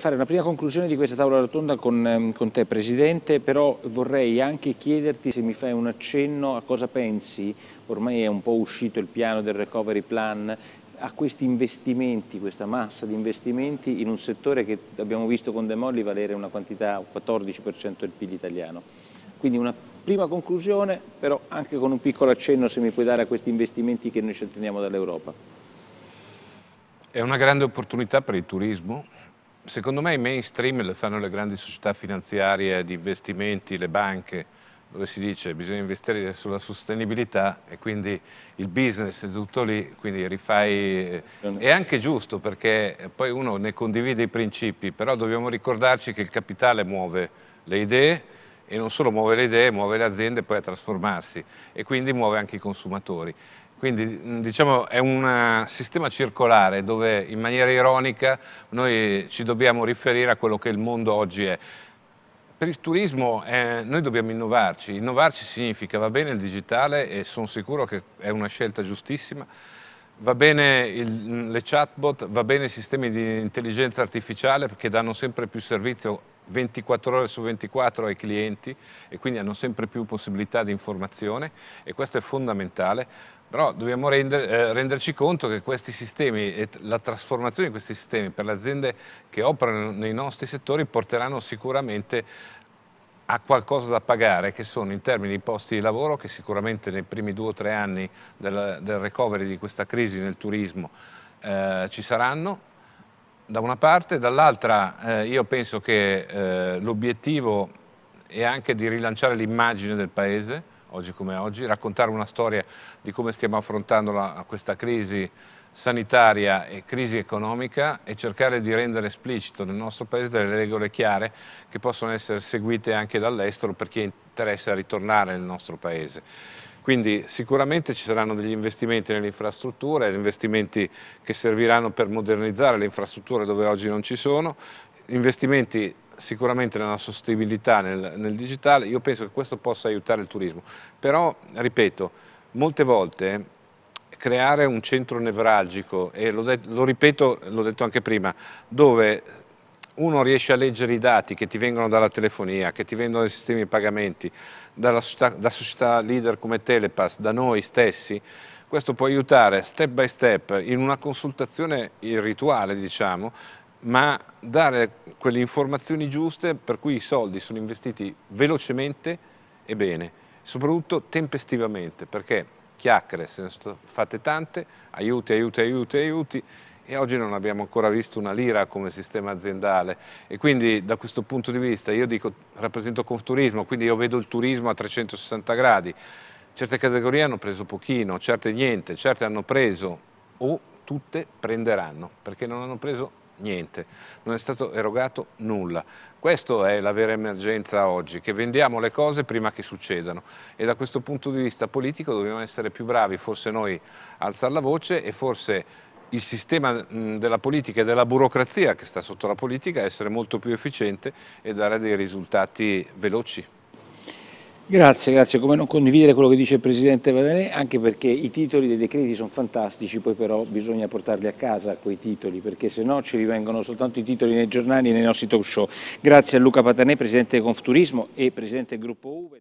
fare una prima conclusione di questa tavola rotonda con, ehm, con, te Presidente, però vorrei anche chiederti se mi fai un accenno a cosa pensi, ormai è un po' uscito il piano del recovery plan, a questi investimenti, questa massa di investimenti in un settore che abbiamo visto con De Molli valere una quantità, 14% del PIL italiano. Quindi una prima conclusione, però anche con un piccolo accenno se mi puoi dare a questi investimenti che noi ci atteniamo dall'Europa. È una grande opportunità per il turismo, Secondo me i mainstream le fanno le grandi società finanziarie di investimenti, le banche, dove si dice che bisogna investire sulla sostenibilità e quindi il business è tutto lì, quindi rifai... Eh, è anche giusto perché poi uno ne condivide i principi, però dobbiamo ricordarci che il capitale muove le idee e non solo muove le idee, muove le aziende e poi a trasformarsi e quindi muove anche i consumatori. Quindi diciamo è un eh, sistema circolare dove in maniera ironica noi ci dobbiamo riferire a quello che il mondo oggi è. Per il turismo eh, noi dobbiamo innovarci, innovarci significa va bene il digitale e sono sicuro che è una scelta giustissima, va bene il, le chatbot, va bene i sistemi di intelligenza artificiale perché danno sempre più servizio 24 ore su 24 ai clienti e quindi hanno sempre più possibilità di informazione e questo è fondamentale, però dobbiamo render, eh, renderci conto che questi sistemi e la trasformazione di questi sistemi per le aziende che operano nei nostri settori porteranno sicuramente a qualcosa da pagare che sono in termini di posti di lavoro che sicuramente nei primi due o tre anni del, del recovery di questa crisi nel turismo eh, ci saranno da una parte, dall'altra eh, io penso che eh, l'obiettivo è anche di rilanciare l'immagine del Paese, oggi come oggi, raccontare una storia di come stiamo affrontando la, questa crisi sanitaria e crisi economica e cercare di rendere esplicito nel nostro Paese delle regole chiare che possono essere seguite anche dall'estero per chi interessa ritornare nel nostro Paese. Quindi sicuramente ci saranno degli investimenti nelle infrastrutture, investimenti che serviranno per modernizzare le infrastrutture dove oggi non ci sono, investimenti sicuramente nella sostenibilità, nel, nel digitale, io penso che questo possa aiutare il turismo. Però, ripeto, molte volte creare un centro nevralgico, e lo, de- lo ripeto, l'ho detto anche prima, dove uno riesce a leggere i dati che ti vengono dalla telefonia, che ti vengono dai sistemi di pagamenti, società, da società leader come Telepass, da noi stessi, questo può aiutare step by step in una consultazione rituale, diciamo, ma dare quelle informazioni giuste per cui i soldi sono investiti velocemente e bene, soprattutto tempestivamente, perché chiacchiere se ne sono fatte tante, aiuti, aiuti, aiuti, aiuti, e oggi non abbiamo ancora visto una lira come sistema aziendale e quindi da questo punto di vista io dico rappresento Confturismo, quindi io vedo il turismo a 360 gradi, certe categorie hanno preso pochino, certe niente, certe hanno preso o tutte prenderanno perché non hanno preso niente, non è stato erogato nulla. Questa è la vera emergenza oggi, che vendiamo le cose prima che succedano e da questo punto di vista politico dobbiamo essere più bravi, forse noi alzare la voce e forse il sistema della politica e della burocrazia che sta sotto la politica essere molto più efficiente e dare dei risultati veloci. Grazie, grazie. Come non condividere quello che dice il Presidente Vadanè, anche perché i titoli dei decreti sono fantastici, poi però bisogna portarli a casa quei titoli, perché se no ci rivengono soltanto i titoli nei giornali e nei nostri talk show. Grazie a Luca Patanè, Presidente Confturismo e Presidente del Gruppo UVE.